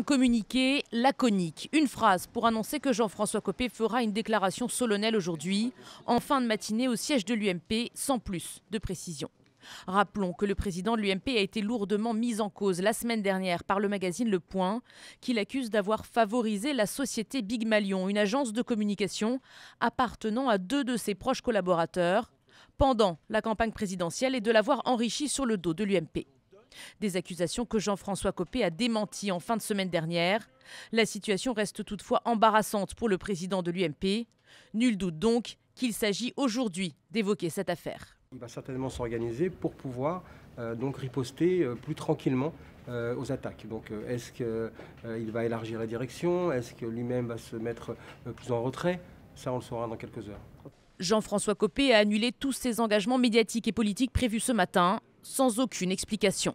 un communiqué laconique, une phrase pour annoncer que Jean-François Copé fera une déclaration solennelle aujourd'hui, en fin de matinée au siège de l'UMP, sans plus de précision. Rappelons que le président de l'UMP a été lourdement mis en cause la semaine dernière par le magazine Le Point, qu'il accuse d'avoir favorisé la société Big Malion, une agence de communication appartenant à deux de ses proches collaborateurs, pendant la campagne présidentielle et de l'avoir enrichi sur le dos de l'UMP. Des accusations que Jean-François Copé a démenties en fin de semaine dernière. La situation reste toutefois embarrassante pour le président de l'UMP. Nul doute donc qu'il s'agit aujourd'hui d'évoquer cette affaire. Il va certainement s'organiser pour pouvoir euh, donc riposter euh, plus tranquillement euh, aux attaques. Donc est-ce qu'il va élargir la direction Est-ce que lui-même va se mettre plus en retrait Ça, on le saura dans quelques heures. Jean-François Copé a annulé tous ses engagements médiatiques et politiques prévus ce matin sans aucune explication.